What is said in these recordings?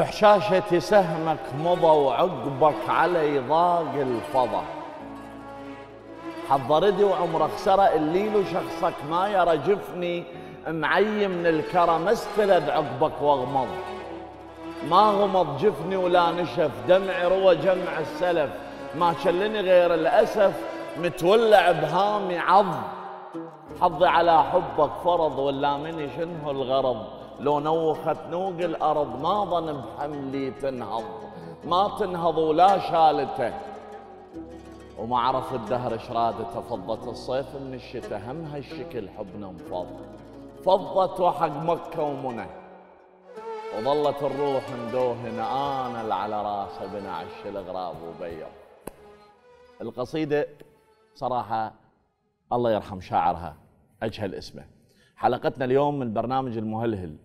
بحشاشة سهمك مضى وعقبك على ضاق الفضا حضردي وعمره خسرة الليل وشخصك ما يرى جفني معي من الكرم استلد استلذ عقبك واغمض ما غمض جفني ولا نشف دمعي روى جمع السلف ما شلني غير الأسف متولع بهامي عض حظي على حبك فرض ولا مني شنه الغرض لو نوخت نوق الأرض ما ظن بحملي تنهض ما تنهض ولا شالته وما عرف الدهر شرادته فضت الصيف من الشتاء هم هالشكل حبنا انفض فضت وحق مكة ومنى وظلت الروح مدوهنة أنا اللي على راسه بنعش الغراب وبيض القصيدة صراحة الله يرحم شاعرها أجهل اسمه حلقتنا اليوم من برنامج المهلهل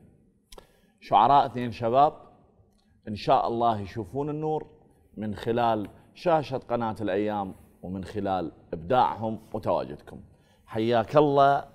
شعراء اثنين شباب ان شاء الله يشوفون النور من خلال شاشه قناه الايام ومن خلال ابداعهم وتواجدكم. حياك الله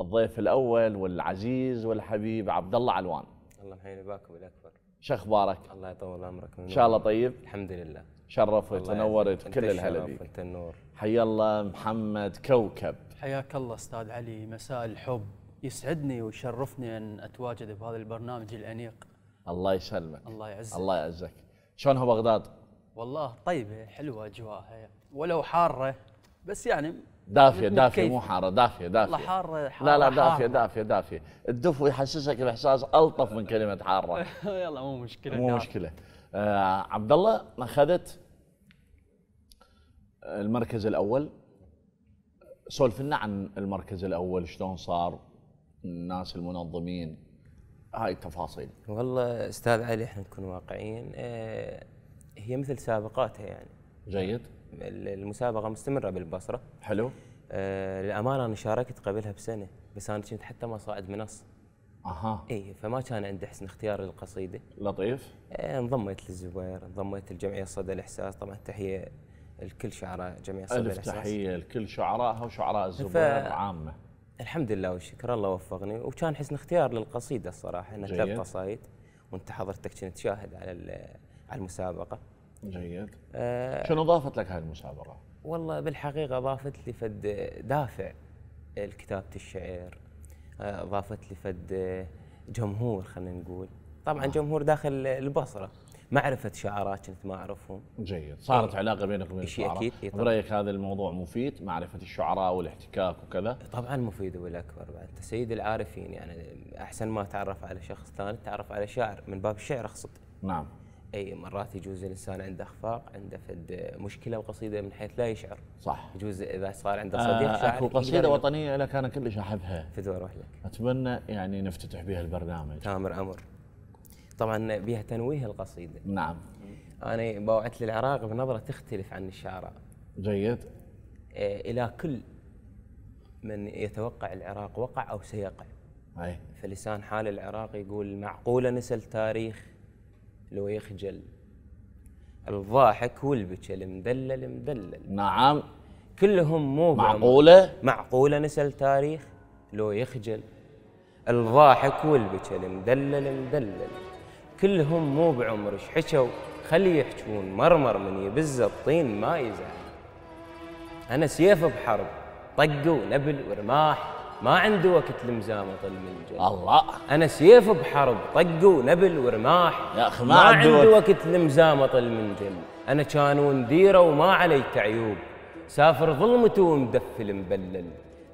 الضيف الاول والعزيز والحبيب عبد الله علوان. الله يحييني باكم الاكبر. شو اخبارك؟ الله يطول عمرك ان شاء الله طيب؟ الحمد لله. شرفت ونورت كل الهلا بيك. انت النور. حيا الله محمد كوكب. حياك الله استاذ علي مساء الحب يسعدني ويشرفني ان اتواجد بهذا البرنامج الانيق الله يسلمك الله يعزك الله يعزك شلونها بغداد؟ والله طيبه حلوه اجواءها ولو حاره بس يعني دافيه دافيه مو حاره دافيه دافيه والله حاره حاره لا لا دافيه دافيه دافيه الدفو يحسسك باحساس الطف من كلمه حاره يلا مو مشكله مو مشكله آه عبد الله اخذت المركز الاول سولف لنا عن المركز الاول شلون صار الناس المنظمين هاي التفاصيل والله استاذ علي احنا نكون واقعيين آه، هي مثل سابقاتها يعني جيد المسابقه مستمره بالبصره حلو آه، للامانه انا شاركت قبلها بسنه بس انا كنت حتى ما صاعد منص اها اي فما كان عندي حسن اختيار للقصيده لطيف آه، انضميت للزبير انضميت لجمعيه صدى الاحساس طبعا تحيه لكل شعراء جمعيه صدى الاحساس الف تحيه لكل شعرائها وشعراء الزبير عامه الحمد لله والشكر الله وفقني وكان حسن اختيار للقصيده الصراحه ان ثلاث قصايد وانت حضرتك كنت شاهد على على المسابقه جيد آه شنو ضافت لك هاي المسابقه؟ والله بالحقيقه ضافت لي فد دافع لكتابه الشعر اضافت آه، ضافت لي فد جمهور خلينا نقول طبعا آه. جمهور داخل البصره معرفه شعارات كنت ما اعرفهم جيد صارت إيه. علاقه بينك وبين الشعراء اكيد إيه برايك هذا الموضوع مفيد معرفه الشعراء والاحتكاك وكذا طبعا مفيد والاكبر بعد انت سيد العارفين يعني احسن ما تعرف على شخص ثاني تعرف على شاعر من باب الشعر اقصد نعم اي مرات يجوز الانسان عنده اخفاق عنده فد مشكله وقصيده من حيث لا يشعر صح يجوز اذا صار عنده آه، صديق آه شاعر قصيده وطنيه لك انا كلش احبها فد اروح لك اتمنى يعني نفتتح بها البرنامج تامر امر طبعا بها تنويه القصيده نعم انا بوعت للعراق بنظره تختلف عن الشعراء جيد إيه، الى كل من يتوقع العراق وقع او سيقع أي. فلسان حال العراق يقول معقوله نسى التاريخ لو يخجل الضاحك والبكى المدلل مدلل نعم كلهم مو معقوله معقوله نسى التاريخ لو يخجل الضاحك والبكى المدلل مدلل كلهم مو بعمرش حكوا خلي يحجون مرمر من يبز الطين ما يزعل أنا سيف بحرب طق ونبل ورماح ما عنده وقت لمزامة المنجل الله أنا سيف بحرب طق ونبل ورماح يا أخي ما, ما عنده وقت لمزامة المنجل أنا كانون ديره وما علي تعيوب سافر ظلمته ومدفل مبلل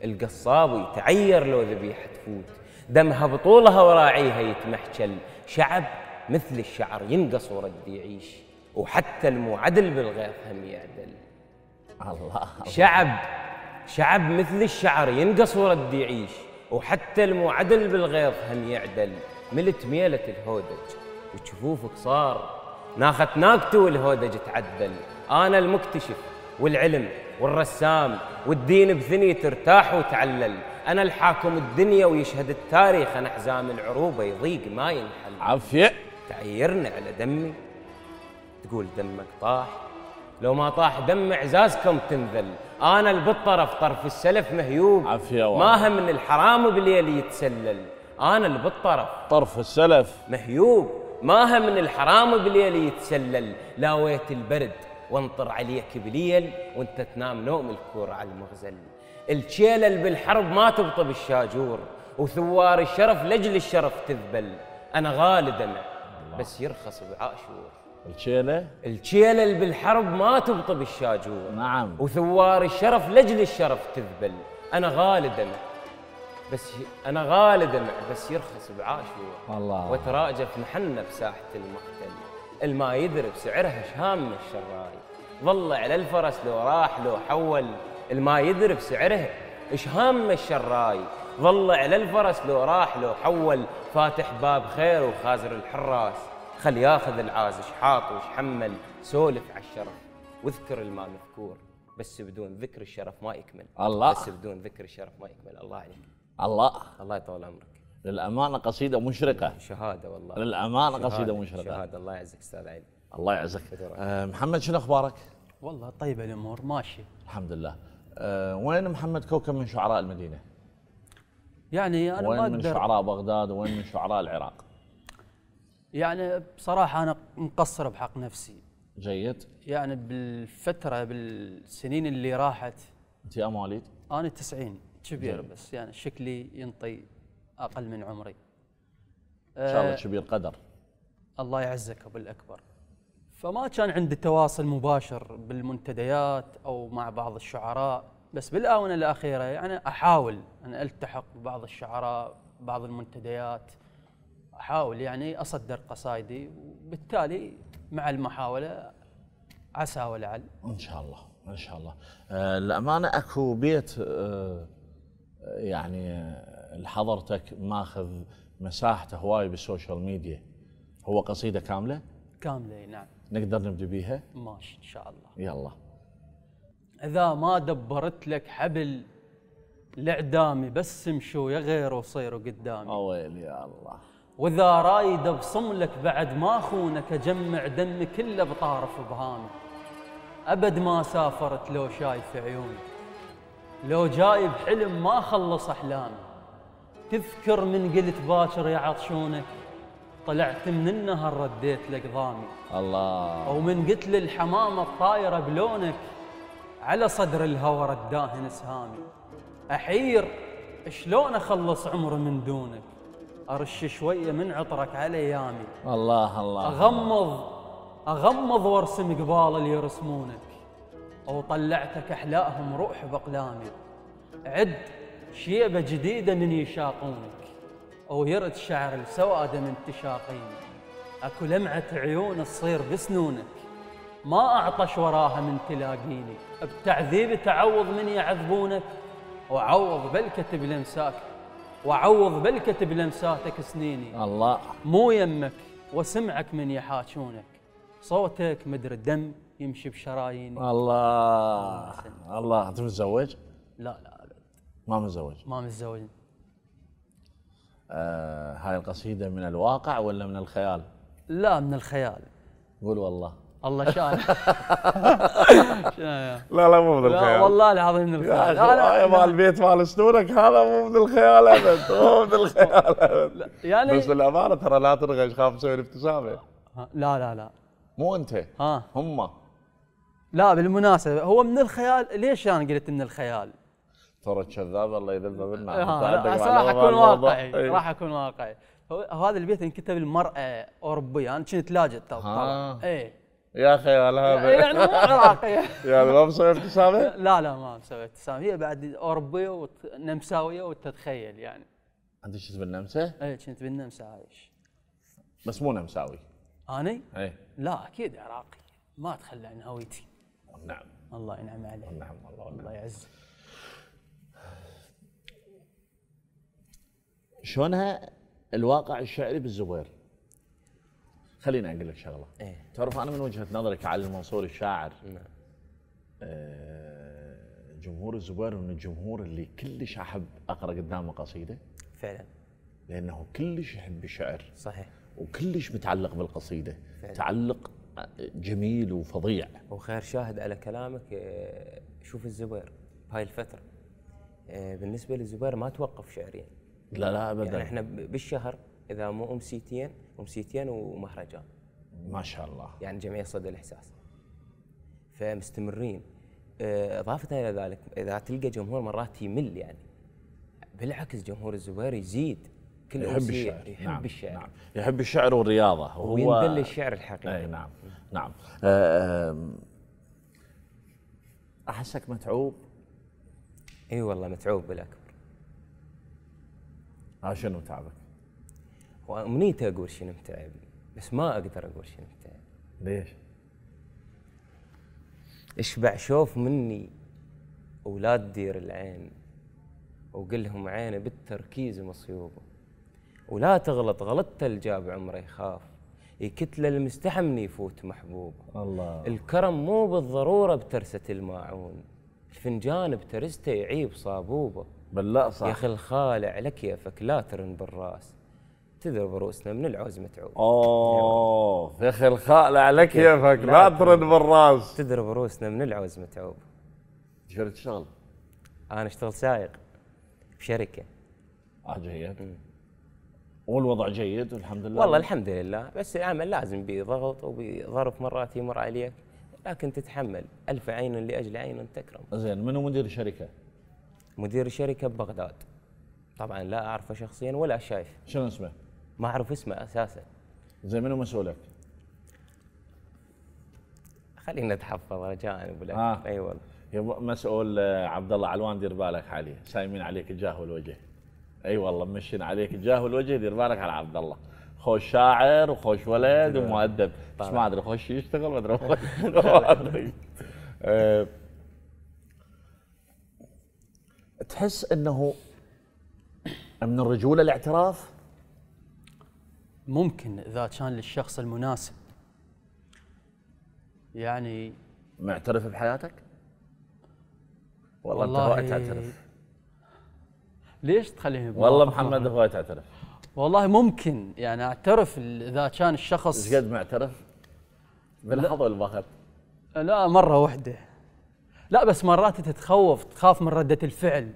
القصاب يتعير لو ذبيحة تفوت دمها بطولها وراعيها يتمحشل شعب مثل الشعر ينقص ورد يعيش وحتى المعدل بالغيظ هم يعدل الله شعب شعب مثل الشعر ينقص ورد يعيش وحتى المعدل بالغيظ هم يعدل ملت ميلة الهودج وجفوفك صار ناخت ناقته والهودج تعدل انا المكتشف والعلم والرسام والدين بثني ترتاح وتعلل انا الحاكم الدنيا ويشهد التاريخ انا حزام العروبه يضيق ما ينحل عافيه تعيرني على دمي تقول دمك طاح لو ما طاح دم عزازكم تنذل انا البطرف طرف السلف مهيوب عافية ما هم من الحرام بالليل يتسلل انا البطرف طرف السلف مهيوب ما هم من الحرام بالليل يتسلل لاويت البرد وانطر عليك بليل وانت تنام نوم الكور على المغزل الشيلل بالحرب ما تبطب الشاجور وثوار الشرف لجل الشرف تذبل انا غالي دمع بس يرخص بعاشور الشيله الشيله اللي بالحرب ما تبطب الشاجور نعم وثوار الشرف لجل الشرف تذبل انا غالدا بس انا غالدا بس يرخص بعاشور الله وتراجف محنه بساحه المقتل الما يدري بسعرها شهامه الشراي ظل على الفرس لو راح لو حول الما يدري بسعرها شهامه الشراي ظل على الفرس لو راح لو حول فاتح باب خير وخازر الحراس خل ياخذ ايش حاط وايش حمل سولف على الشرف واذكر الما مذكور بس بدون ذكر الشرف ما يكمل الله بس بدون ذكر الشرف ما يكمل الله عليك الله الله يطول عمرك للامانه قصيده مشرقه شهاده والله للامانه شهادة قصيده مشرقه شهاده الله يعزك استاذ علي الله يعزك أه محمد شنو اخبارك؟ والله طيبه الامور ماشي الحمد لله أه وين محمد كوكب من شعراء المدينه؟ يعني انا وين ما اقدر وين من شعراء بغداد وين من شعراء العراق؟ يعني بصراحه انا مقصر بحق نفسي جيد يعني بالفتره بالسنين اللي راحت انت يا مواليد؟ انا 90 كبير بس يعني شكلي ينطي اقل من عمري ان شاء الله آه، كبير قدر الله يعزك ابو الاكبر فما كان عندي تواصل مباشر بالمنتديات او مع بعض الشعراء بس بالاونه الاخيره يعني احاول ان التحق ببعض الشعراء بعض المنتديات احاول يعني اصدر قصائدي وبالتالي مع المحاوله عسى ولعل ان شاء الله ان شاء الله الامانه آه، اكو بيت آه، يعني آه، لحضرتك ماخذ مساحته هواي بالسوشيال ميديا هو قصيده كامله؟ كامله نعم نقدر نبدا بيها؟ ماشي ان شاء الله يلا اذا ما دبرت لك حبل لاعدامي بس امشوا يا غيره وصيروا قدامي اويلي يا الله واذا رايد بصملك بعد ما خونك اجمع دمي كله بطارف بهامي ابد ما سافرت لو شايف عيوني لو جايب حلم ما خلص احلامي تذكر من قلت باكر عطشونك طلعت من النهر رديت لقضامي الله ومن قلت للحمامه الطايره بلونك على صدر الهوى رداهن سهامي احير شلون اخلص عمري من دونك ارش شويه من عطرك على ايامي الله الله اغمض اغمض وارسم قبال اللي يرسمونك او طلعتك احلاهم روح باقلامي عد شيبه جديده من يشاقونك او يرد شعر السواد من تشاقيني اكو لمعه عيون تصير بسنونك ما اعطش وراها من تلاقيني بتعذيب تعوض من يعذبونك وعوض بلكت بلمساك وعوض بالكتب لمساتك سنيني الله مو يمك وسمعك من يحاشونك صوتك مدر الدم يمشي بشراييني الله الله انت متزوج؟ لا لا ابد ما متزوج ما متزوج آه هاي القصيده من الواقع ولا من الخيال؟ لا من الخيال قول والله الله شان لا لا مو من الخيال لا والله العظيم من الخيال يا مال البيت مال سنونك هذا مو من الخيال ابد مو من الخيال ابد يعني بس بالامانه ترى لا تنغش خاف تسوي الابتسامه لا لا لا مو انت ها هم لا بالمناسبه هو من الخيال ليش انا قلت من الخيال؟ ترى الكذاب الله يذبه بالنار راح اكون واقعي راح اكون واقعي هذا البيت انكتب المراه اوروبيه انا كنت لاجئ ايه يا اخي والهبه يعني مو عراقيه يعني ما مسوي ابتسامه؟ لا لا ما مسوي ابتسامه هي بعد اوروبيه ونمساويه وتتخيل يعني انت كنت بالنمسا؟ اي كنت بالنمسا عايش بس مو نمساوي اني؟ اي لا اكيد عراقي ما اتخلى عن هويتي نعم الله ينعم عليك نعم والله الله يعزك شلونها الواقع الشعري بالزبير؟ خليني اقول لك شغله إيه؟ تعرف انا من وجهه نظري كعلي المنصوري الشاعر نعم آه جمهور الزبير من الجمهور اللي كلش احب اقرا قدامه قصيده فعلا لانه كلش يحب الشعر صحيح وكلش متعلق بالقصيده فعلا. تعلق آه، جميل وفظيع وخير شاهد على كلامك آه، شوف الزبير بهاي الفتره آه، بالنسبه للزبير ما توقف شعريا لا لا ابدا يعني احنا بالشهر اذا مو امسيتين امسيتين ومهرجان ما شاء الله يعني جمعيه صدى الاحساس فمستمرين آه، اضافه الى ذلك اذا تلقى جمهور مرات يمل يعني بالعكس جمهور الزبير يزيد كل يحب الشعر يحب نعم الشعر نعم يحب الشعر والرياضه هو وينذل الشعر الحقيقي اي نعم نعم آه، آه، احسك متعوب اي والله متعوب بالاكبر ها شنو تعبك؟ وامنيتي اقول شنو متعب بس ما اقدر اقول شنو متعب ليش؟ اشبع شوف مني ولا تدير العين وقل لهم عيني بالتركيز مصيوبه ولا تغلط غلطت الجاب عمره يخاف يكتله المستحمن يفوت محبوب الله الكرم مو بالضروره بترسه الماعون الفنجان بترسته يعيب صابوبه بل لا صح يا اخي الخالع لك فك لا ترن بالراس تضرب رؤوسنا من العوز متعوب اوه يا اخي الخاء على كيفك لا ترد بالراس تضرب رؤوسنا من العوز متعوب شو تشتغل؟ انا اشتغل سائق بشركه اه جيد والوضع جيد والحمد لله والله الحمد لله بس العمل لازم بضغط وبظرف مرات يمر عليك لكن تتحمل ألف عين لأجل عين تكرم زين منو مدير الشركة؟ مدير الشركة ببغداد طبعا لا أعرفه شخصيا ولا شايف شنو اسمه؟ ما اعرف اسمه اساسا زين منو مسؤولك؟ خلينا نتحفظ رجاء ابو آه. اي والله يا مسؤول آه، عبد الله علوان دير بالك عليه سايمين عليك الجاه والوجه اي والله مشين عليك الجاه والوجه دير بالك على عبد الله خوش شاعر وخوش ولد آه. ومؤدب بس ما ادري خوش يشتغل ما ادري آه، تحس انه من الرجوله الاعتراف ممكن اذا كان للشخص المناسب يعني معترف بحياتك؟ والله, والله انت هواي تعترف ليش تخليني والله محمد هواي تعترف والله ممكن يعني اعترف اذا كان الشخص ايش قد معترف؟ بالحظ والبخت لا مره واحده لا بس مرات تتخوف تخاف من رده الفعل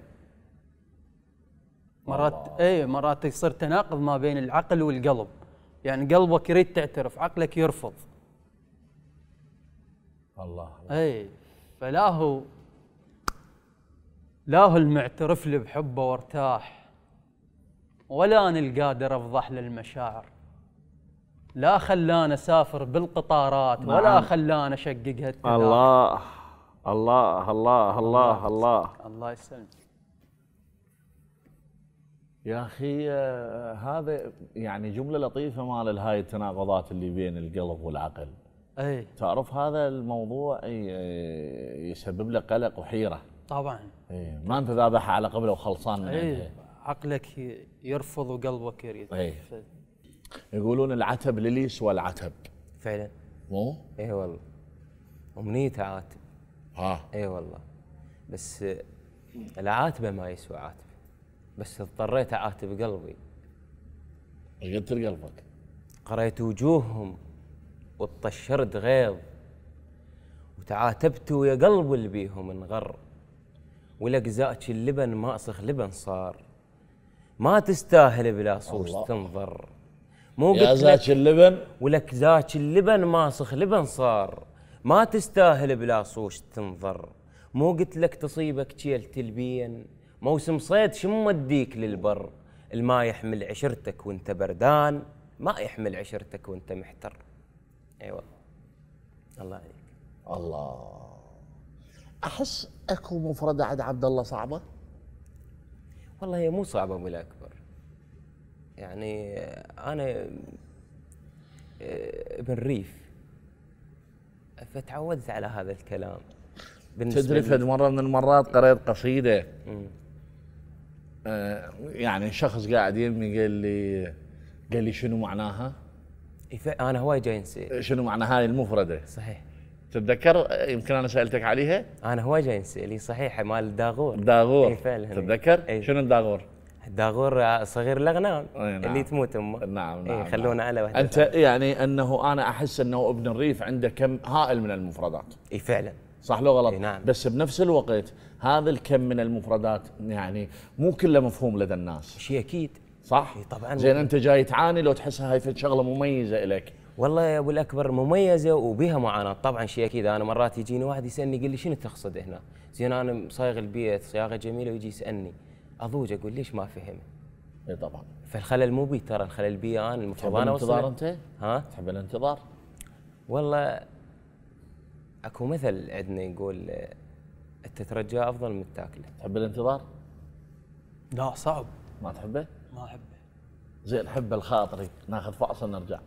مرات اي مرات يصير تناقض ما بين العقل والقلب يعني قلبك يريد تعترف عقلك يرفض الله اي فلا هو لا هو المعترف لي بحبه وارتاح ولا انا القادر افضح للمشاعر لا خلانا اسافر بالقطارات نعم. ولا خلانا اشققها هالتدار الله الله الله, الله, الله, الله, الله, الله, الله, الله, الله, الله يسلمك يا اخي آه، هذا يعني جمله لطيفه مال هاي التناقضات اللي بين القلب والعقل اي تعرف هذا الموضوع آه، يسبب لك قلق وحيره طبعا اي ما انت ذابحها على قبله وخلصان من اي عقلك يرفض وقلبك يريد اي ف... يقولون العتب لليس والعتب فعلا مو؟ اي والله امنيته عاتب ها آه. اي والله بس العاتبه ما يسوى عاتب بس اضطريت اعاتب قلبي قتل قلبك قريت وجوههم وطشرت غيظ وتعاتبت ويا قلب اللي بيهم انغر ولك زاك اللبن ماسخ لبن صار ما تستاهل بلا صوص تنظر مو قلت يا زاك اللبن ولك زاك اللبن ماسخ لبن صار ما تستاهل بلا صوش تنظر مو قلت لك تصيبك جيل تلبين موسم صيد شم موديك للبر الما يحمل عشرتك وانت بردان ما يحمل عشرتك وانت محتر اي أيوة. والله الله عليك الله احس اكو مفرده عند عبد الله صعبه والله هي مو صعبه ابو الاكبر يعني انا آه، ابن ريف فتعودت على هذا الكلام تدري فد مره من المرات قريت قصيده آه، يعني شخص قاعد يمي قال لي قال لي شنو معناها؟ انا هواي جاي نسيت شنو معنى هاي المفرده؟ صحيح تتذكر يمكن انا سالتك عليها؟ انا هواي جاي نسيت صحيح مال داغور داغور اي فعلا تتذكر؟ أي. شنو الداغور؟ الداغور آه، صغير الاغنام نعم. اللي تموت امه نعم نعم إيه نعم. على وحده انت فعلا. يعني انه انا احس انه ابن الريف عنده كم هائل من المفردات اي فعلا صح لو غلط نعم. بس بنفس الوقت هذا الكم من المفردات يعني مو كله مفهوم لدى الناس شيء اكيد صح طبعا زين انت جاي تعاني لو تحسها هاي شغله مميزه لك والله يا ابو الاكبر مميزه وبها معاناه طبعا شيء اكيد انا مرات يجيني واحد يسالني يقول لي شنو تقصد هنا؟ زين انا مصايغ البيت صياغه جميله ويجي يسالني اضوج اقول ليش ما فهم؟ اي طبعا فالخلل مو بي ترى الخلل بي انا المفروض انا الانتظار انت؟ ها؟ تحب الانتظار؟ والله اكو مثل عندنا يقول التترجى أه، افضل من التاكله تحب الانتظار؟ لا صعب ما تحبه؟ ما احبه زين حب الخاطري ناخذ فاصل نرجع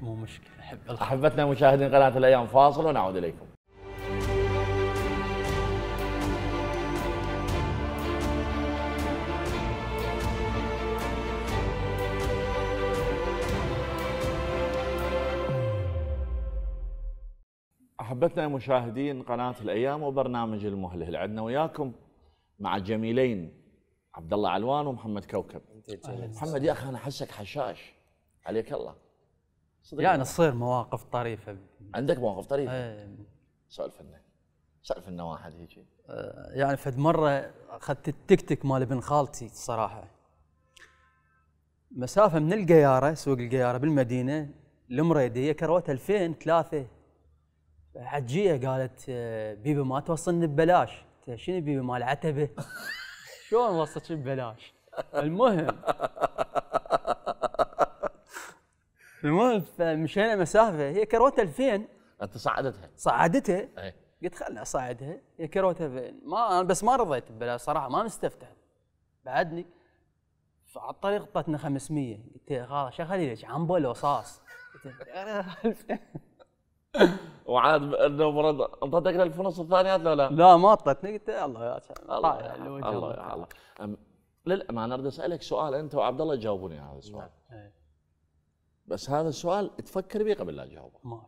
مو مشكله احب احبتنا مشاهدين قناه الايام فاصل ونعود اليكم احبتنا مشاهدين قناه الايام وبرنامج المهله عندنا وياكم مع الجميلين عبد الله علوان ومحمد كوكب محمد يا اخي انا احسك حشاش عليك الله صدق يعني تصير مواقف طريفه عندك مواقف طريفه؟ إيه. سؤال سولف لنا سولف لنا واحد هيك آه، يعني فد مره اخذت التيك تيك مال ابن خالتي الصراحه مسافه من القياره سوق القياره بالمدينه المريديه كروت 2003 حجيه قالت آه، بيبي ما توصلني ببلاش قلت شنو بيبي مال عتبه شلون وصلت ببلاش المهم المهم فمشينا مسافه هي كروته 2000 انت صعدتها صعدتها إيه. قلت خلنا اصعدها هي كروته ما بس ما رضيت ببلاش صراحه ما مستفتح بعدني على الطريق طتنا 500 قلت خلاص اخلي لك عنبول وصاص وعاد انه مرض اعطتك الفرص الثانيات ولا لا؟ لا ما انطتني قلت الله يا الله يا الله, يا الله للامانه اريد اسالك سؤال انت وعبد الله جاوبوني على هذا نعم، السؤال إيه. بس هذا السؤال تفكر به قبل لا تجاوبه ما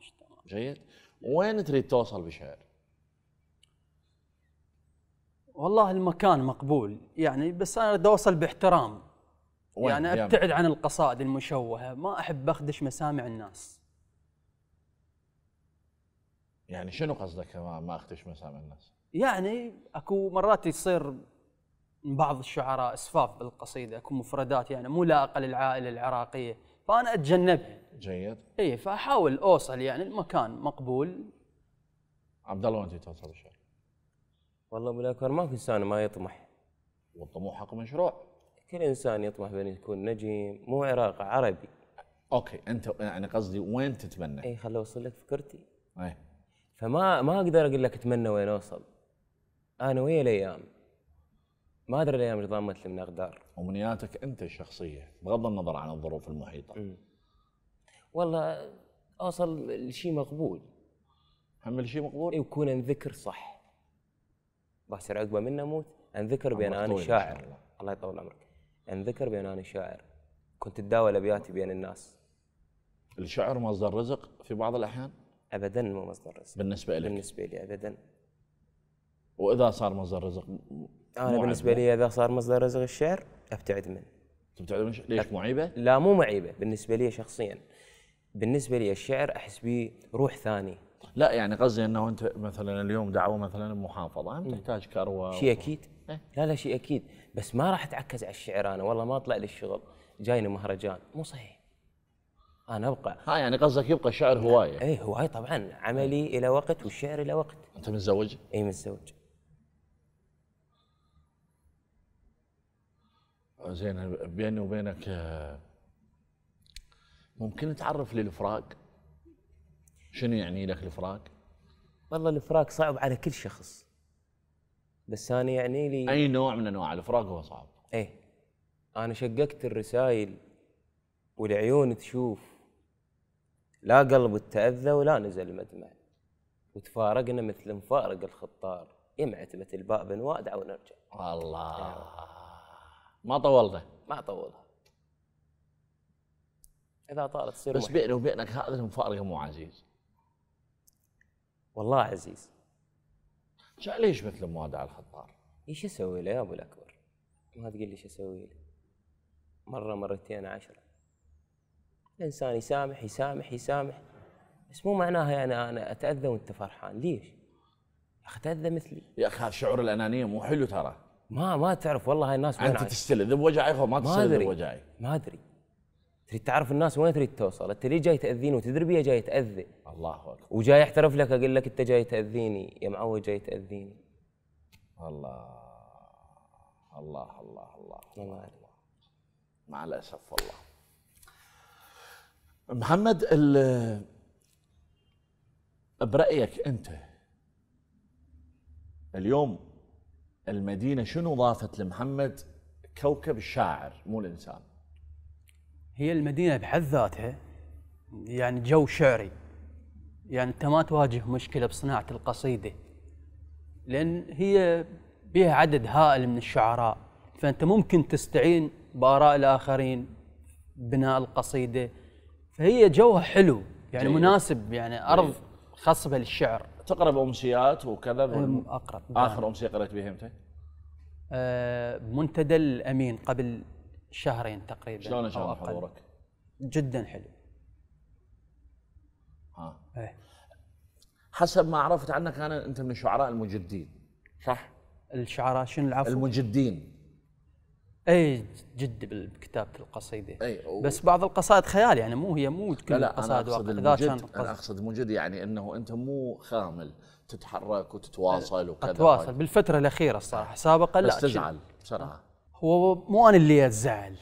جيد وين تريد توصل بشعر؟ والله المكان مقبول يعني بس انا اريد اوصل باحترام يعني ابتعد عن القصائد المشوهه ما احب اخدش مسامع الناس يعني شنو قصدك ما, ما اختش مسام الناس؟ يعني اكو مرات يصير من بعض الشعراء اسفاف بالقصيده اكو مفردات يعني مو لائقه للعائله العراقيه فانا اتجنبها جيد اي فاحاول اوصل يعني المكان مقبول عبد الله وانت توصل الشعر والله ابو الاكبر في انسان ما يطمح والطموح حق مشروع كل انسان يطمح بان يكون نجم مو عراقي عربي اوكي انت يعني قصدي وين تتمنى؟ اي خليني اوصل لك فكرتي ايه فما ما اقدر اقول لك اتمنى وين اوصل انا ويا الايام ما ادري الايام ايش ضامت لي من اقدار امنياتك انت الشخصيه بغض النظر عن الظروف المحيطه م. والله اوصل لشيء مقبول هم لشيء مقبول ويكون إيه، انذكر صح بس عقبه منه اموت انذكر بان انا شاعر الله. الله يطول عمرك انذكر بان انا شاعر كنت اتداول ابياتي بين الناس الشعر مصدر رزق في بعض الاحيان ابدا مو مصدر رزق بالنسبه لك بالنسبه لي ابدا واذا صار مصدر رزق انا بالنسبه لي اذا صار مصدر رزق الشعر ابتعد منه تبتعد منه ليش معيبه؟ لا مو معيبه بالنسبه لي شخصيا بالنسبه لي الشعر احس به روح ثاني لا يعني قصدي انه انت مثلا اليوم دعوه مثلا بمحافظه تحتاج كروه شيء اكيد إيه. لا لا شيء اكيد بس ما راح اتعكز على الشعر انا والله ما اطلع للشغل جايني مهرجان مو صحيح انا ابقى ها يعني قصدك يبقى الشعر هوايه اي هوايه طبعا عملي إيه. الى وقت والشعر الى وقت انت متزوج؟ اي متزوج زين بيني وبينك ممكن تعرف للفراق؟ شنو يعني لك الفراق؟ والله الفراق صعب على كل شخص بس انا يعني لي اي نوع من انواع الفراق هو صعب ايه انا شققت الرسائل والعيون تشوف لا قلب التأذى ولا نزل مدمع وتفارقنا مثل مفارق الخطار يمعتبة الباب بن وادع ونرجع الله يعني. ما طولنا ما طولها اذا طالت تصير بس بيني وبينك هذا المفارقه مو عزيز والله عزيز ليش مثل موادع الخطار؟ ايش اسوي له يا ابو الاكبر؟ ما تقول لي ايش اسوي له؟ مره مرتين عشره الانسان يسامح يسامح يسامح بس مو معناها يعني انا اتاذى وانت فرحان ليش؟ يا اخي تاذى مثلي يا اخي هذا شعور الانانيه مو حلو ترى ما ما تعرف والله هاي الناس انت تستلذ بوجعي اخو ما تستلذ وجعي ما ادري تريد تعرف الناس وين تريد توصل انت ليه جاي تاذيني وتدري بيا جاي تاذي الله اكبر وجاي احترف لك اقول لك انت جاي تاذيني يا معود جاي تاذيني الله الله الله الله الله, الله. مع الاسف والله محمد برأيك أنت اليوم المدينة شنو ضافت لمحمد كوكب الشاعر مو الإنسان هي المدينة بحد ذاتها يعني جو شعري يعني أنت ما تواجه مشكلة بصناعة القصيدة لأن هي بها عدد هائل من الشعراء فأنت ممكن تستعين بآراء الآخرين بناء القصيدة فهي جوها حلو يعني جيد. مناسب يعني ارض خصبه للشعر تقرا امسيات وكذا اقرا اخر امسيه قريت بها امتى؟ آه، منتدى الامين قبل شهرين تقريبا شلون ان حضورك؟ جدا حلو ها ايه حسب ما عرفت عنك انا انت من الشعراء المجدين صح؟ الشعراء شنو العفو؟ المجدين اي جد بكتابه القصيده اي بس بعض القصائد خيال يعني مو هي مو كل لا القصائد لا أنا أقصد كان انا اقصد المجد يعني انه انت مو خامل تتحرك وتتواصل أه، وكذا اتواصل طيب. بالفتره الاخيره الصراحه سابقا بس لا تزعل بسرعه هو مو انا اللي يتزعل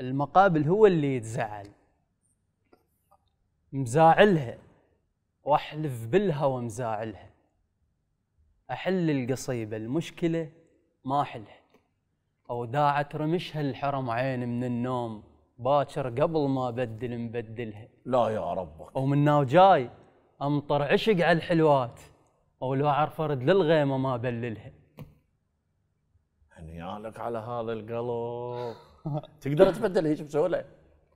المقابل هو اللي يتزعل مزاعلها واحلف بالهوى مزاعلها احل القصيبه المشكله ما احلها اوداعك رمش هالحرم عين من النوم باكر قبل ما بدل مبدلها لا يا ربك ومنا وجاي امطر عشق على الحلوات ولو اعرف ارد للغيمه ما بللها هنيالك على هذا القلب تقدر تبدل هيك بسهوله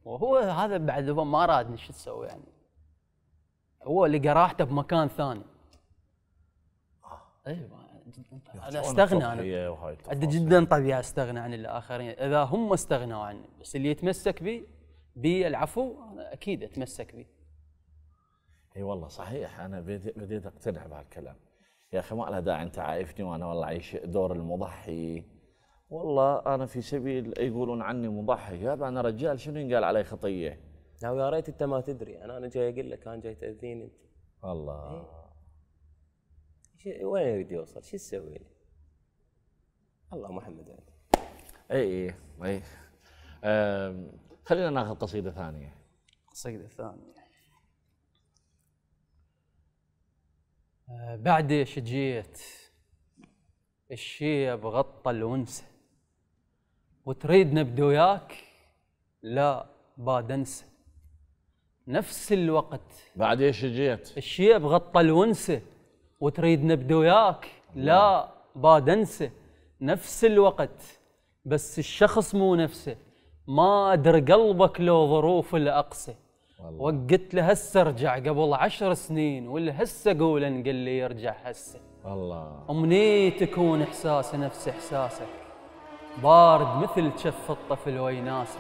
وهو هذا بعد ما راد شو تسوي يعني هو لقى راحته بمكان ثاني آه. ايوه انا استغنى انا عندي جدا طبيعه استغنى عن الاخرين اذا هم استغنوا عني بس اللي يتمسك بي بالعفو انا اكيد اتمسك به اي والله صحيح انا بديت اقتنع بهالكلام يا اخي ما له داعي انت عايفني وانا والله عايش دور المضحي والله انا في سبيل يقولون عني مضحي يابا انا رجال شنو ينقال علي خطيه؟ لو يا ريت انت ما تدري انا انا جاي اقول لك انا جاي تاذيني انت الله إيه؟ وين يريد يوصل؟ شو تسوي الله محمد علي اي اي اي خلينا ناخذ قصيده ثانيه قصيده ثانيه أه، بعد ايش جيت الشيب غطى الونسه وتريد نبدو وياك لا باد انسى نفس الوقت بعد ايش جيت الشيب غطى الونسه وتريد نبدا وياك لا نعم. بادنسه نفس الوقت بس الشخص مو نفسه ما ادر قلبك لو ظروف الاقصى وقت له هسه ارجع قبل عشر سنين والهسه قول قل لي يرجع هسه الله امني تكون احساسه نفس احساسك بارد مثل شف الطفل ويناسك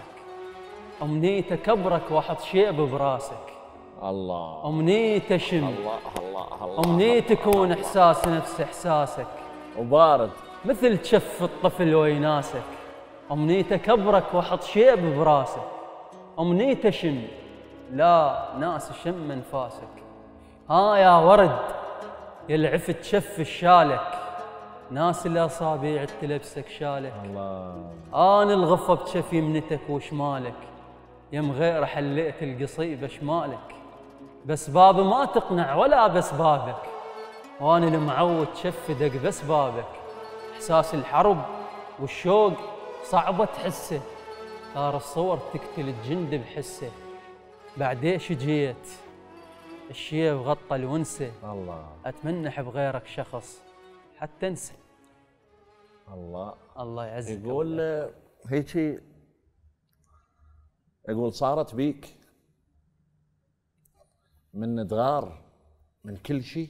امنيته كبرك واحط شيب براسك الله امنيته شم الله الله الله امنيته تكون احساس نفس احساسك وبارد مثل تشف الطفل ويناسك امنيته كبرك واحط شيب براسك امنيته شم لا ناس شم انفاسك ها يا ورد يلعف تشف الشالك ناس الاصابيع تلبسك شالك الله انا الغفه بتشفي منتك وشمالك يم غير حلقت القصيبه شمالك بس باب ما تقنع ولا بس بابك وانا المعود شفدك دق بس بابك احساس الحرب والشوق صعبه تحسه صار الصور تقتل الجند بحسه بعد ايش جيت الشيب غطى الونسه الله اتمنح بغيرك شخص حتى انسى الله الله يعزك يقول هيك اقول صارت بيك من ادغار من كل شيء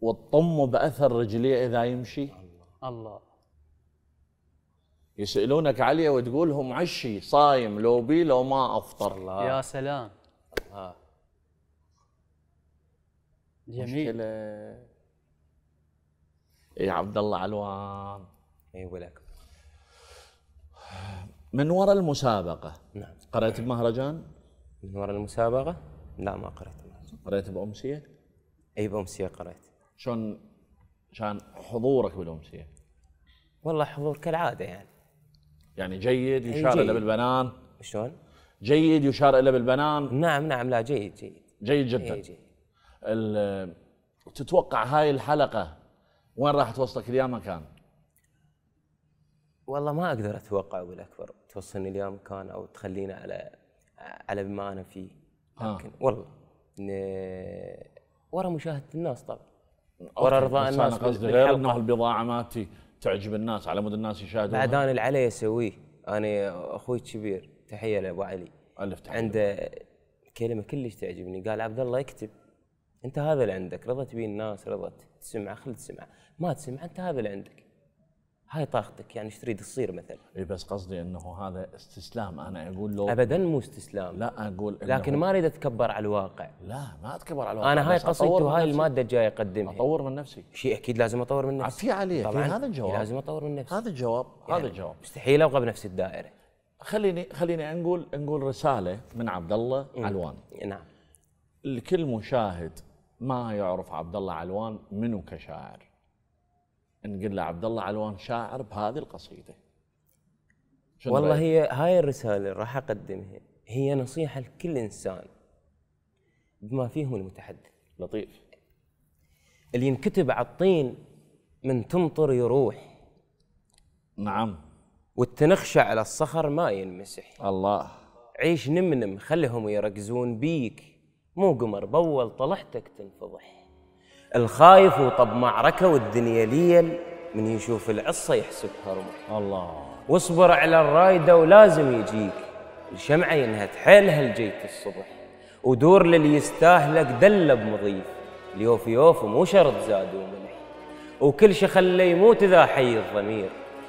والطم باثر رجليه اذا يمشي الله يسالونك عليه وتقول لهم عشي صايم لو بي لو ما افطر الله. يا سلام الله. جميل مشكلة. يا إيه، عبد الله علوان اي ولك من وراء المسابقه نعم قرات بمهرجان من وراء المسابقه لا ما قرأت قريت بأمسية؟ اي بأمسية قرأت شلون كان حضورك بالأمسية؟ والله حضور كالعادة يعني يعني جيد يشار إلى بالبنان شلون؟ جيد يشار إلى بالبنان نعم نعم لا جيد جيد جيد جدا جيد جيد تتوقع هاي الحلقة وين راح توصلك اليوم مكان؟ والله ما اقدر اتوقع ابو اكبر توصلني اليوم مكان او تخلينا على على بما انا فيه آه. لكن آه. والله ورا مشاهده الناس طبعا ورا رضا الناس انا قصدي غير انه البضاعه ما تعجب الناس على مود الناس يشاهدونها بعد انا اللي علي اسويه انا اخوي الكبير تحيه لابو علي الف تحيه عنده كلمه كلش تعجبني قال عبد الله اكتب انت هذا اللي عندك رضا تبين الناس رضا تسمع خل تسمع ما تسمع انت هذا اللي عندك هاي طاقتك يعني ايش تريد تصير مثلا اي بس قصدي انه هذا استسلام انا اقول له ابدا مو استسلام لا اقول إنه لكن ما اريد اتكبر على الواقع لا ما اتكبر على الواقع انا هاي قصدي وهاي الماده الجايه اقدمها اطور من نفسي شيء اكيد لازم اطور من نفسي في عليه طبعا في هذا الجواب لازم اطور من نفسي هذا الجواب يعني هذا الجواب مستحيل ابقى بنفس الدائره خليني خليني نقول نقول رساله من عبد الله علوان نعم لكل مشاهد ما يعرف عبد الله علوان منو كشاعر نقول له عبد الله علوان شاعر بهذه القصيده والله بقى. هي هاي الرساله اللي راح اقدمها هي نصيحه لكل انسان بما فيهم المتحدث لطيف اللي ينكتب على الطين من تمطر يروح نعم والتنخشع على الصخر ما ينمسح الله عيش نمنم خلهم يركزون بيك مو قمر بول طلعتك تنفضح الخايف وطب معركة والدنيا ليل من يشوف العصة يحسبها رمح الله واصبر على الرايدة ولازم يجيك الشمعة ينهت حيلها لجيت الصبح ودور للي يستاهلك دله بمضيف اليوف يوف مو شرط زاد ومنح وكل شي خله يموت اذا حي الضمير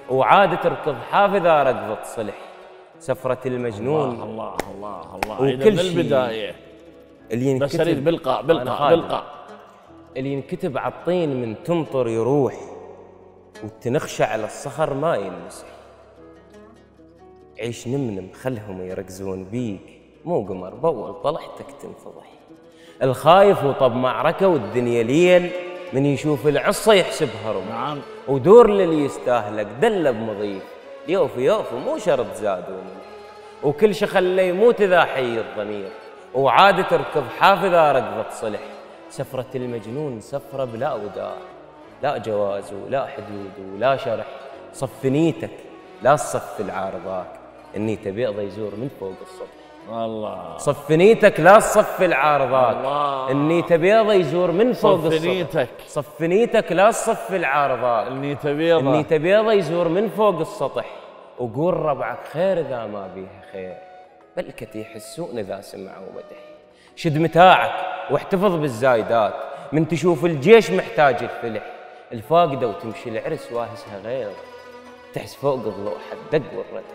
وعادة تركض حاف اذا ركضت صلح سفرة المجنون الله الله الله الله وكل شيء البداية اللي بس اريد بالقاء بالقاء بالقاء اللي ينكتب على الطين من تمطر يروح وتنخشى على الصخر ما ينمسح عيش نمنم خلهم يركزون بيك مو قمر بول طلعتك تنفضح الخايف وطب معركة والدنيا ليل من يشوف العصة يحسبها ربع نعم ودور للي يستاهلك دله بمضيف يوفي يوفي مو شرط زاد وكل شي خليه يموت إذا حي الضمير وعادة تركض حافظة ركضة صلح سفرة المجنون سفرة بلا وداع لا جواز ولا حدود ولا شرح صف نيتك لا تصف العارضاك اني بيضة يزور من فوق الصبح الله صف نيتك لا تصف العارضاك اني بيضة يزور من فوق الصبح صفنيتك صفنيتك لا تصف العارضاك اني بيضة اني بيضة يزور من فوق السطح وقول ربعك خير إذا ما بيها خير بل كتي يحسون إذا سمعوا مدح شد متاعك واحتفظ بالزايدات من تشوف الجيش محتاج الفلح الفاقدة وتمشي العرس واهسها غير تحس فوق الضوء حدق والردح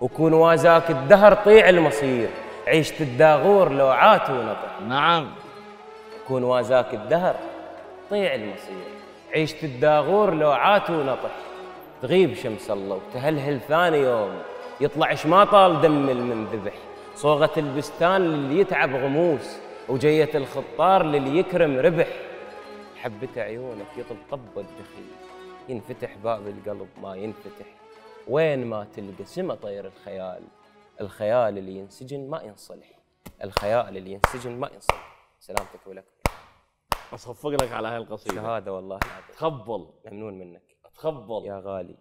وكون وازاك الدهر طيع المصير عيشة الداغور لوعات ونطح نعم كون وازاك الدهر طيع المصير عيشة الداغور لوعات ونطح تغيب شمس الله وتهلهل ثاني يوم يطلعش ما طال دم المنذبح صوغة البستان للي يتعب غموس وجية الخطار للي يكرم ربح حبته عيونك طب الدخيل ينفتح باب القلب ما ينفتح وين ما تلقى سما طير الخيال الخيال اللي ينسجن ما ينصلح الخيال اللي ينسجن ما ينصلح سلامتك ولك اصفق لك على هالقصيده شهاده والله تخبل ممنون منك تخبل يا غالي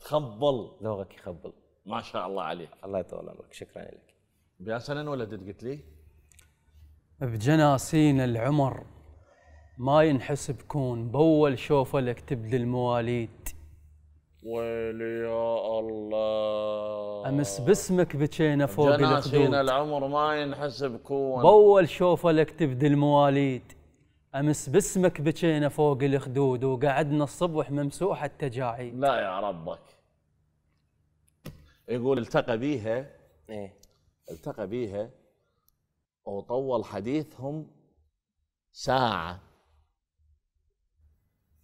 تخبل لغك يخبل ما شاء الله عليك الله يطول عمرك شكرا لك بأسنا انولدت قلت لي بجناسين العمر ما ينحسب كون بول شوفه لك تبدل المواليد ويلي يا الله امس باسمك بكينا فوق الخدود جناسين العمر ما ينحسب كون بول شوفه لك تبدي المواليد امس باسمك بكينا فوق الخدود وقعدنا الصبح ممسوح التجاعيد لا يا ربك يقول التقى بيها ايه التقى بيها وطول حديثهم ساعة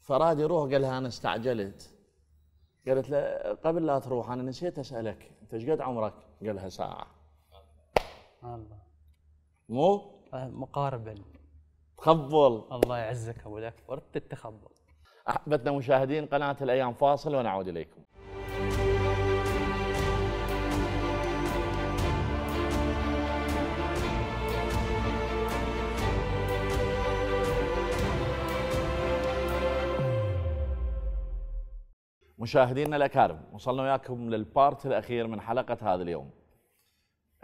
فراد يروح قال لها أنا استعجلت قالت له قبل لا تروح أنا نسيت أسألك أنت ايش قد عمرك؟ قال لها ساعة الله مو؟ مقاربا تخبل الله يعزك أبو الأكبر التخبل أحبتنا مشاهدين قناة الأيام فاصل ونعود إليكم مشاهدينا الاكارم وصلنا وياكم للبارت الاخير من حلقه هذا اليوم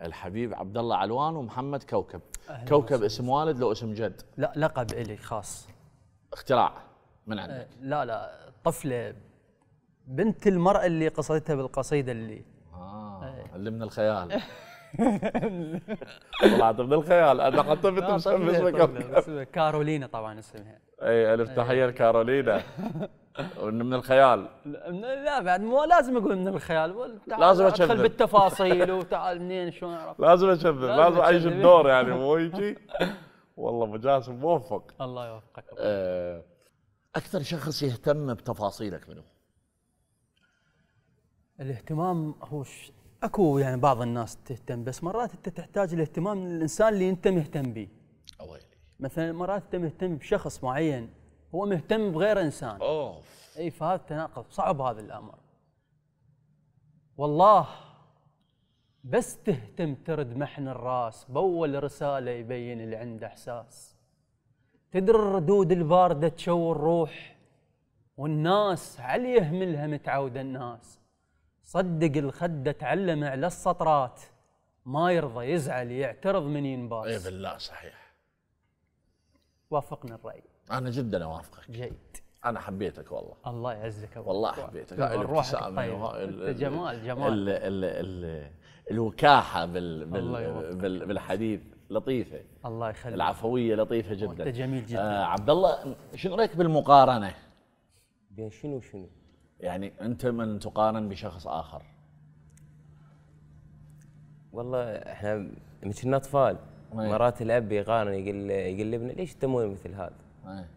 الحبيب عبد الله علوان ومحمد كوكب كوكب اسم والد لو اسم جد لا لقب الي خاص اختراع من عندك أه، لا لا طفله بنت المراه اللي قصدتها بالقصيده اللي أه. أه. اللي من الخيال طلعت من الخيال انا خطبت مش كارولينا طبعا اسمها اي الف إيه. تحيه لكارولينا من الخيال لا بعد مو لازم اقول من الخيال لازم اشبه ادخل بالتفاصيل وتعال منين شلون اعرف لازم اشبه لازم اعيش الدور يعني مو يجي والله ابو جاسم موفق الله يوفقك إيه، اكثر شخص يهتم بتفاصيلك منه الاهتمام هو اكو يعني بعض الناس تهتم بس مرات انت تحتاج الاهتمام للانسان اللي انت مهتم به الله يليك مثلا مرات انت مهتم بشخص معين هو مهتم بغير انسان اوف اي فهذا التناقض صعب هذا الامر والله بس تهتم ترد محن الراس باول رساله يبين اللي عنده احساس تدري الردود البارده تشوي الروح والناس على يهملها متعوده الناس صدق الخدة تعلم على السطرات ما يرضى يزعل يعترض من ينباس اي بالله صحيح وافقنا الرأي انا جدا اوافقك جيد انا حبيتك والله الله يعزك أبو والله حبيتك الابتسامه جمال جمال ال ال ال الوكاحه بال بال بال بالحديث لطيفه الله يخليك العفويه لطيفه جدا انت جميل جدا آه عبد الله شنو رايك بالمقارنه؟ بين شنو شنو؟ يعني انت من تقارن بشخص اخر والله احنا مثل كنا اطفال إيه. مرات الاب يقارن يقول يقول لابنه ليش مو مثل هذا؟ أيه.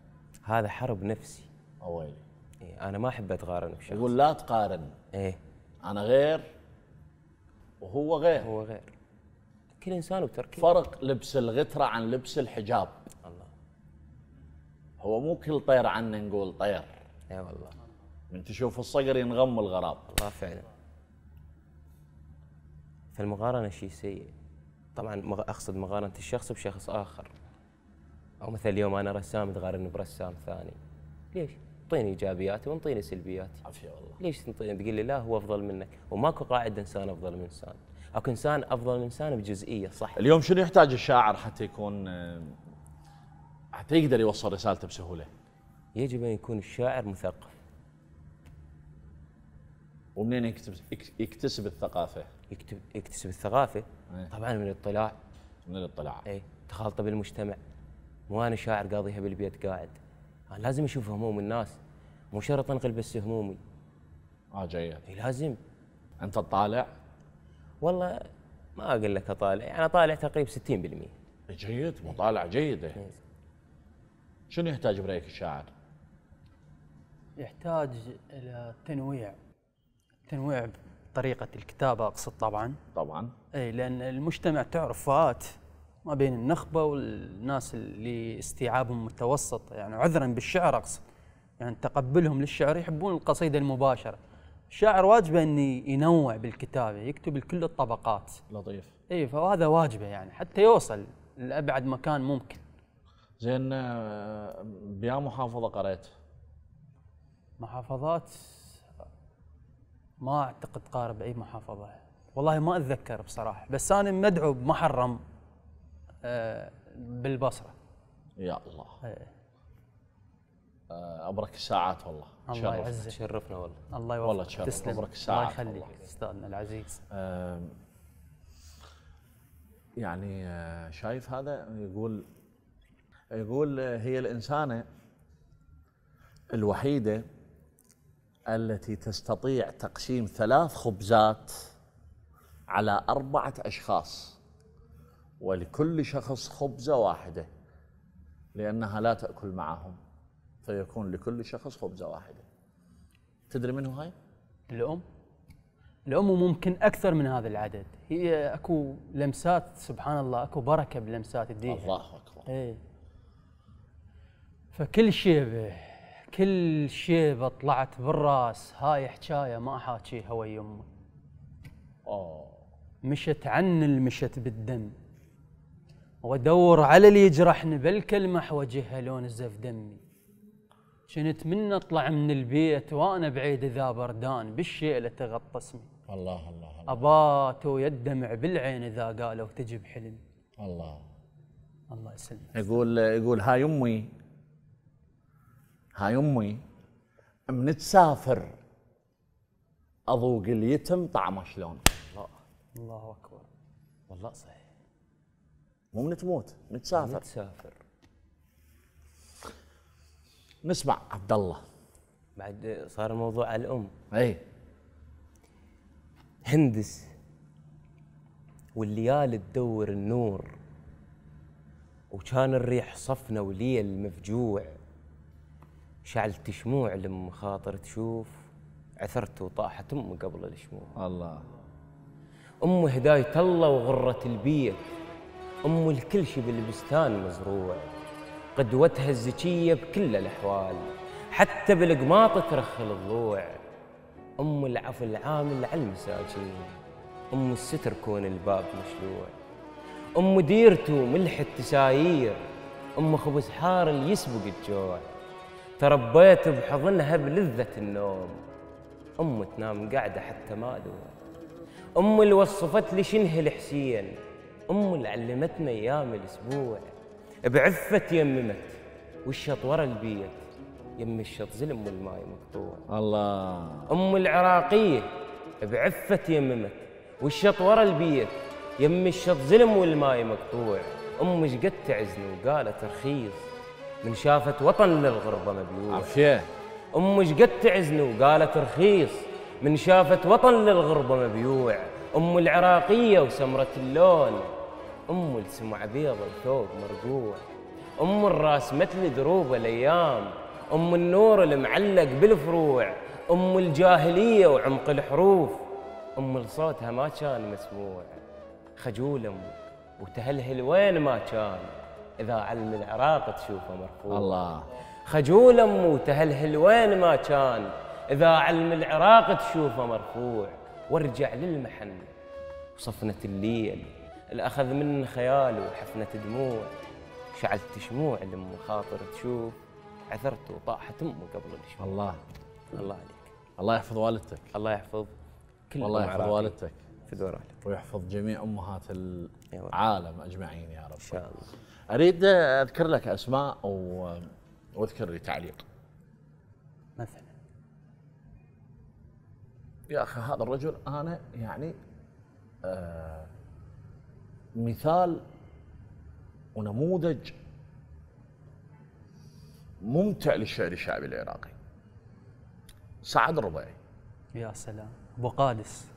هذا حرب نفسي اويلي إيه انا ما احب اتقارن بشخص يقول لا تقارن ايه انا غير وهو غير هو غير كل انسان وتركيبه فرق لبس الغتره عن لبس الحجاب الله هو مو كل طير عنا نقول طير اي والله من تشوف الصقر ينغم الغراب الله فعلا فالمقارنة شيء سيء طبعا أقصد مقارنة الشخص بشخص آخر أو مثلا اليوم أنا رسام تقارني برسام ثاني ليش؟ اعطيني ايجابياتي وانطيني سلبياتي عافيه والله ليش تنطيني تقول لي لا هو افضل منك وماكو قاعده انسان افضل من انسان اكو انسان افضل من انسان بجزئيه صح اليوم شنو يحتاج الشاعر حتى يكون حتى يقدر يوصل رسالته بسهوله يجب ان يكون الشاعر مثقف ومنين يكتب يكتسب الثقافه؟ يكتب يكتسب الثقافه ايه؟ طبعا من الاطلاع من الاطلاع اي تخالطه بالمجتمع مو انا شاعر قاضيها بالبيت قاعد انا لازم اشوف هموم الناس مو شرط انقل بس همومي اه جيد اي لازم انت تطالع؟ والله ما اقول لك اطالع يعني اطالع تقريبا 60% جيد مطالعه جيده إيه. شنو يحتاج برايك الشاعر؟ يحتاج الى تنويع تنويع طريقة الكتابة أقصد طبعا طبعا أي لأن المجتمع تعرف فئات ما بين النخبة والناس اللي استيعابهم متوسط يعني عذرا بالشعر أقصد يعني تقبلهم للشعر يحبون القصيدة المباشرة الشاعر واجبه أن ينوع بالكتابة يكتب لكل الطبقات لطيف أي فهذا واجبه يعني حتى يوصل لأبعد مكان ممكن زين آه، بيا محافظة قرأت؟ محافظات ما اعتقد قارب اي محافظه والله ما اتذكر بصراحه بس انا مدعو بمحرم آه، بالبصره يا الله إيه. آه، ابرك الساعات والله الله يعزك تشرفنا والله الله يوفقك والله تشرف تسلم ابرك الساعات الله يخليك استاذنا العزيز يعني آه، شايف هذا يقول يقول هي الانسانه الوحيده التي تستطيع تقسيم ثلاث خبزات على أربعة أشخاص ولكل شخص خبزة واحدة لأنها لا تأكل معهم فيكون لكل شخص خبزة واحدة تدري منه هاي؟ الأم الأم ممكن أكثر من هذا العدد هي أكو لمسات سبحان الله أكو بركة بلمسات الدين الله أكبر إيه فكل شيء به كل شيبه طلعت بالراس هاي حكايه ما حاكيها ويا امي آه. مشت عن المشت بالدم وادور على اللي يجرحني بالكلمه وجهها لون الزف دمي كنت من اطلع من البيت وانا بعيد ذا بردان بالشيله تغطى اسمي الله الله الله ابات ويا الدمع بالعين اذا قالوا تجي بحلم الله الله يسلمك يقول يقول هاي امي هاي امي من تسافر اذوق اليتم طعمه شلون الله الله اكبر والله صحيح مو من تموت من تسافر من تسافر نسمع عبد الله بعد صار الموضوع على الام اي هندس والليالي تدور النور وكان الريح صفنة وليل مفجوع شعلت شموع لما خاطر تشوف عثرت وطاحت أم قبل الشموع الله أم هدايه الله وغره البيت أم الكل شي بالبستان مزروع قدوتها الزكيه بكل الاحوال حتى بالقماط ترخي الضوع ام العفو العامل على المساجين ام الستر كون الباب مشلوع ام ديرته ملح التساير ام خبز حار اللي يسبق الجوع تربيت بحضنها بلذة النوم أم تنام قاعدة حتى ما أدور أم اللي وصفت لي شنه الحسين أم اللي علمتنا أيام الأسبوع بعفة يممت والشط ورا البيت يم الشط زلم والماي مقطوع الله أم العراقية بعفة يممت والشط ورا البيت يم الشط زلم والماي مقطوع أم شقد تعزني وقالت رخيص من شافت وطن للغربة مبيوع عفية أمي شقد تعزني وقالت رخيص من شافت وطن للغربة مبيوع أم العراقية وسمرة اللون أم السمع بيض الثوب مرقوع أم الراس مثل دروب الأيام أم النور المعلق بالفروع أم الجاهلية وعمق الحروف أم صوتها ما كان مسموع خجول أمك وتهلهل وين ما كان إذا علم العراق تشوفه مرفوع الله خجول أمو تهلهل وين ما كان إذا علم العراق تشوفه مرفوع وارجع للمحن وصفنة الليل الأخذ من خياله وحفنة دموع شعلت شموع لما خاطر تشوف عثرت وطاحت امه قبل الشموع الله الله عليك الله يحفظ والدتك الله يحفظ كل الله يحفظ والدتك في دور ويحفظ جميع أمهات العالم أجمعين يا رب إن شاء الله أريد أذكر لك أسماء واذكر لي تعليق مثلا يا أخي هذا الرجل أنا يعني آه مثال ونموذج ممتع للشعر الشعبي العراقي سعد الربيعي يا سلام ابو قادس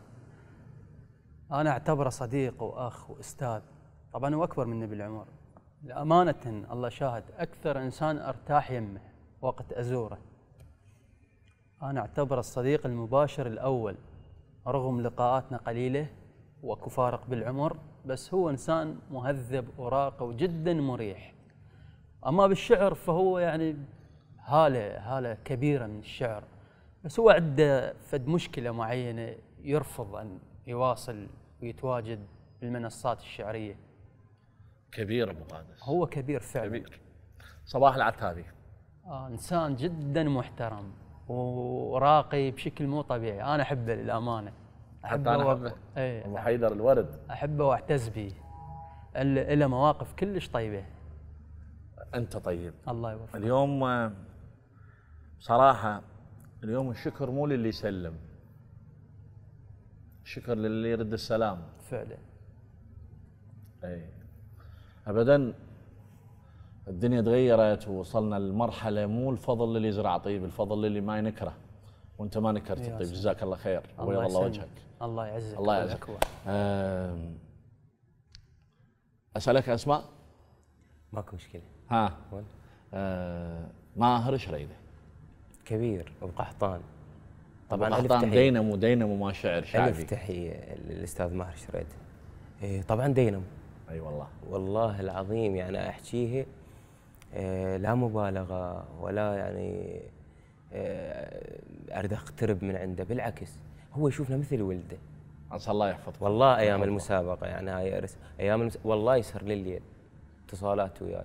انا اعتبره صديق واخ واستاذ طبعا هو اكبر مني بالعمر لامانه الله شاهد اكثر انسان ارتاح يمه وقت ازوره انا اعتبره الصديق المباشر الاول رغم لقاءاتنا قليله واكو فارق بالعمر بس هو انسان مهذب وراقي وجدا مريح اما بالشعر فهو يعني هاله هاله كبيره من الشعر بس هو عنده فد مشكله معينه يرفض ان يواصل ويتواجد بالمنصات الشعريه كبير ابو قادس هو كبير فعلا كبير صباح العتابي آه انسان جدا محترم وراقي بشكل مو طبيعي انا احبه للامانه احبه حتى انا احبه إيه. ابو حيدر الورد احبه واعتز به له مواقف كلش طيبه انت طيب الله يوفقك اليوم بصراحه آه، اليوم الشكر مو للي يسلم شكر للي يرد السلام فعلا اي ابدا الدنيا تغيرت ووصلنا لمرحله مو الفضل للي يزرع طيب الفضل للي ما ينكره وانت ما نكرت الطيب جزاك الله خير ويا الله وجهك الله يعزك الله يعزك اسالك اسماء ماكو مشكله ها أه ماهر شريده ريده كبير وقحطان طبعا الف تحيه دينامو دينامو ما شعر شعبي الف تحيه للاستاذ ماهر شريد إيه، طبعا دينامو اي أيوة والله والله العظيم يعني احكيه إيه، لا مبالغه ولا يعني إيه، اريد اقترب من عنده بالعكس هو يشوفنا مثل ولده عسى الله يحفظه والله ايام يحفظ. المسابقه يعني هاي أرس... ايام المس... والله يسهر لي الليل اتصالات وياي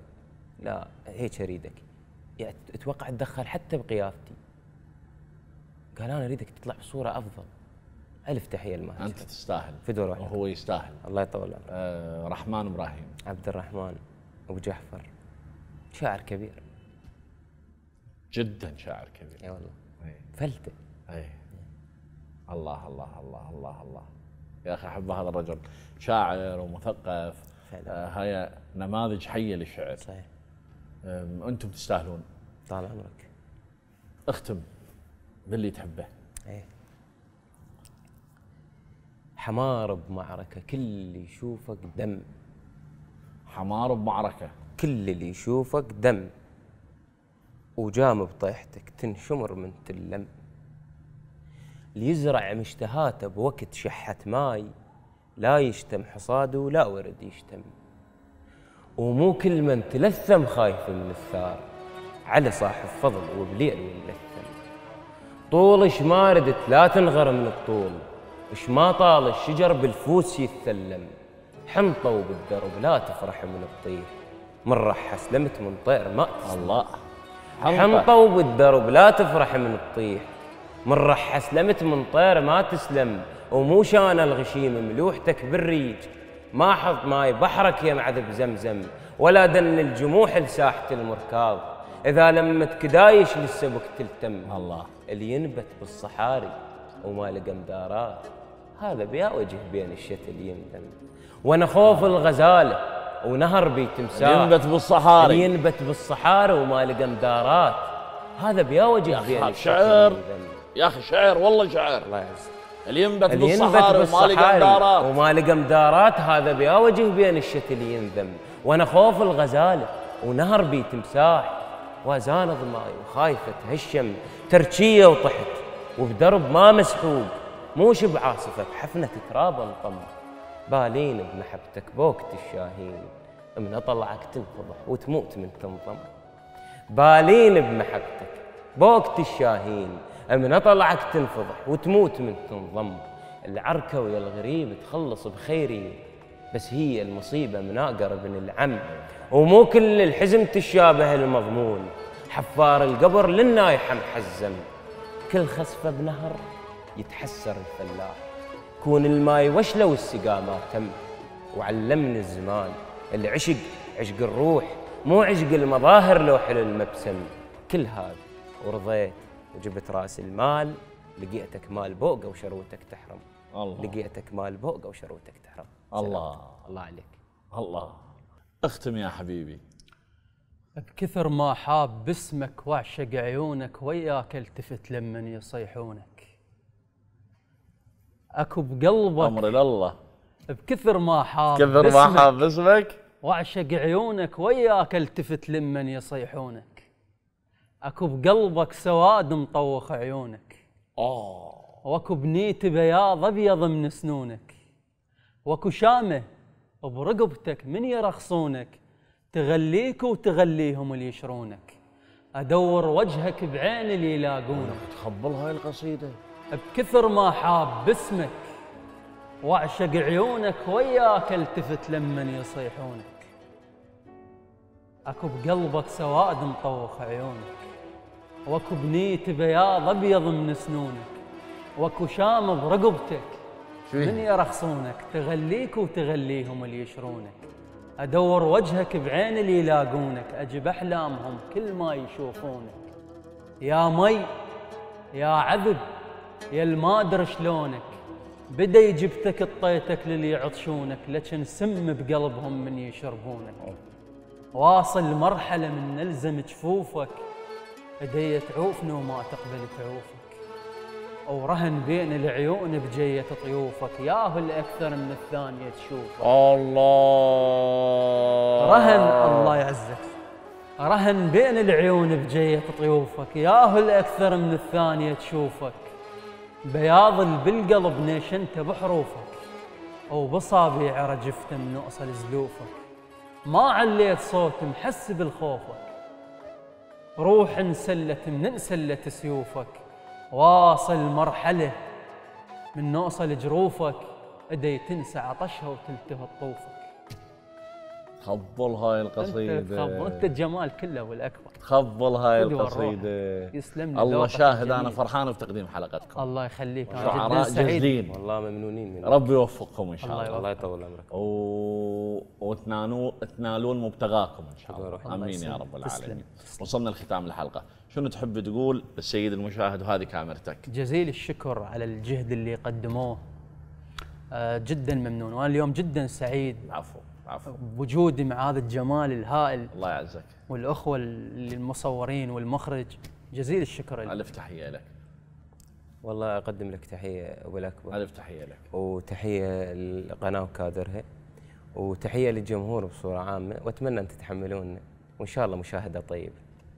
لا هيك اريدك يعني اتوقع تدخل حتى بقيافتي قال انا اريدك تطلع بصوره افضل الف تحيه لما انت تستاهل دور واحد وهو يستاهل الله يطول عمرك آه رحمن ابراهيم عبد الرحمن ابو جعفر شاعر كبير جدا شاعر كبير اي والله إيه. فلته اي الله الله الله الله الله يا اخي احب هذا الرجل شاعر ومثقف فعلا. هاي آه، نماذج حيه للشعر صحيح انتم تستاهلون طال عمرك اختم باللي تحبه ايه حمار بمعركة كل اللي يشوفك دم حمار بمعركة كل اللي يشوفك دم وجام بطيحتك تنشمر من تلم اللي يزرع مشتهاته بوقت شحة ماي لا يشتم حصاده ولا ورد يشتم ومو كل من تلثم خايف من الثار على صاحب فضل وبليل ونلثم طول اش ما ردت لا تنغر من الطول اش ما طال الشجر بالفوس يتثلم حنطوا بالدرب لا تفرح من الطير من رح اسلمت من طير ما تسلم الله حنطوا بالدرب لا تفرح من الطير من رح اسلمت من طير ما تسلم ومو شان الغشيم ملوحتك بالريج ما حط ماي بحرك يا معذب زمزم ولا دن الجموح لساحة المركاض إذا لمت كدايش للسبك تلتم الله اللي ينبت بالصحاري وما مدارات هذا بيا وجه بين الشتى اللي يندم وانا خوف الغزاله ونهر بي تمساح ينبت بالصحاري ينبت بالصحاري وما لقمدارات هذا بيا وجه بين الشتى شعر يا اخي شعر والله شعر الله يعزك اللي ينبت بالصحاري وما لقمدارات وما هذا بيا وجه بين الشتى اللي ينذم وانا خوف الغزاله ونهر بي تمساح وزان ضماي وخايفة تهشم تركية وطحت وبدرب ما مسحوب موش بعاصفة بحفنة تراب انطم بالين بمحبتك بوكت الشاهين من اطلعك تنفضح وتموت من تنظم بالين بمحبتك بوقت الشاهين من اطلعك تنفضح وتموت من تنضم العركة ويا الغريب تخلص بخيري بس هي المصيبة مناقر من العم ومو كل الحزم تشابه المضمون حفار القبر للنايحة محزم كل خسفة بنهر يتحسر الفلاح كون الماي وشلة السقا ما تم وعلمني الزمان العشق عشق الروح مو عشق المظاهر لو حلو المبسم كل هذا ورضيت وجبت راس المال لقيتك مال بوق وشروتك تحرم الله. لقيتك مال بوق وشروتك تحرم الله الله عليك الله اختم يا حبيبي بكثر ما حاب باسمك واعشق عيونك وياك التفت لمن يصيحونك اكو بقلبك امر لله بكثر ما حاب كثر ما حاب باسمك واعشق عيونك وياك التفت لمن يصيحونك اكو بقلبك سواد مطوخ عيونك اه واكو بنيتي بياض ابيض من سنونك وكشامه برقبتك من يرخصونك تغليك وتغليهم اللي يشرونك ادور وجهك بعين اللي يلاقونك تخبل هاي القصيده بكثر ما حاب باسمك واعشق عيونك وياك التفت لمن يصيحونك اكو بقلبك سواد مطوخ عيونك واكو بنيت بياض ابيض من سنونك واكو شام برقبتك من يرخصونك تغليك وتغليهم اللي يشرونك ادور وجهك بعين اللي يلاقونك اجب احلامهم كل ما يشوفونك يا مي يا عذب يا ما ادري شلونك بدا يجبتك الطيتك للي يعطشونك لكن سم بقلبهم من يشربونك واصل مرحله من نلزم جفوفك ايديا تعوفني وما تقبل تعوفك ورهن بين العيون بجية طيوفك ياه الأكثر من الثانية تشوفك الله رهن الله يعزك رهن بين العيون بجية طيوفك ياه الأكثر من الثانية تشوفك بياض بالقلب نشنت بحروفك وبصابيع رجفت من أصل زلوفك ما عليت صوت محس بالخوفك روح انسلت من انسلت سيوفك واصل مرحلة من نوصل جروفك أدي تنسى عطشها وتلتهى الطوفك تخبل هاي القصيده انت تخبل انت الجمال كله والاكبر تخبل هاي القصيده يسلم لي الله شاهد انا فرحان بتقديم حلقتكم الله يخليك شعراء جزلين والله ممنونين منك. ربي يوفقكم ان شاء الله الله يطول عمرك و... وتنالون تنالون مبتغاكم ان شاء الله امين يا رب العالمين وصلنا لختام الحلقه شنو تحب تقول للسيد المشاهد وهذه كاميرتك جزيل الشكر على الجهد اللي قدموه آه، جدا ممنون وانا اليوم جدا سعيد عفو عفو. وجودي مع هذا الجمال الهائل الله يعزك والاخوه المصورين والمخرج جزيل الشكر لك الف تحيه لك والله اقدم لك تحيه ابو الاكبر الف تحيه لك وتحيه للقناه وكادرها وتحيه للجمهور بصوره عامه واتمنى ان تتحملون وان شاء الله مشاهده طيبه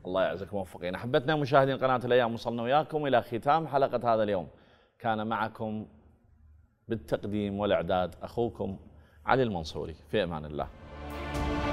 الله يعزك موفقين احبتنا مشاهدين قناه الايام وصلنا وياكم الى ختام حلقه هذا اليوم كان معكم بالتقديم والاعداد اخوكم علي المنصوري في امان الله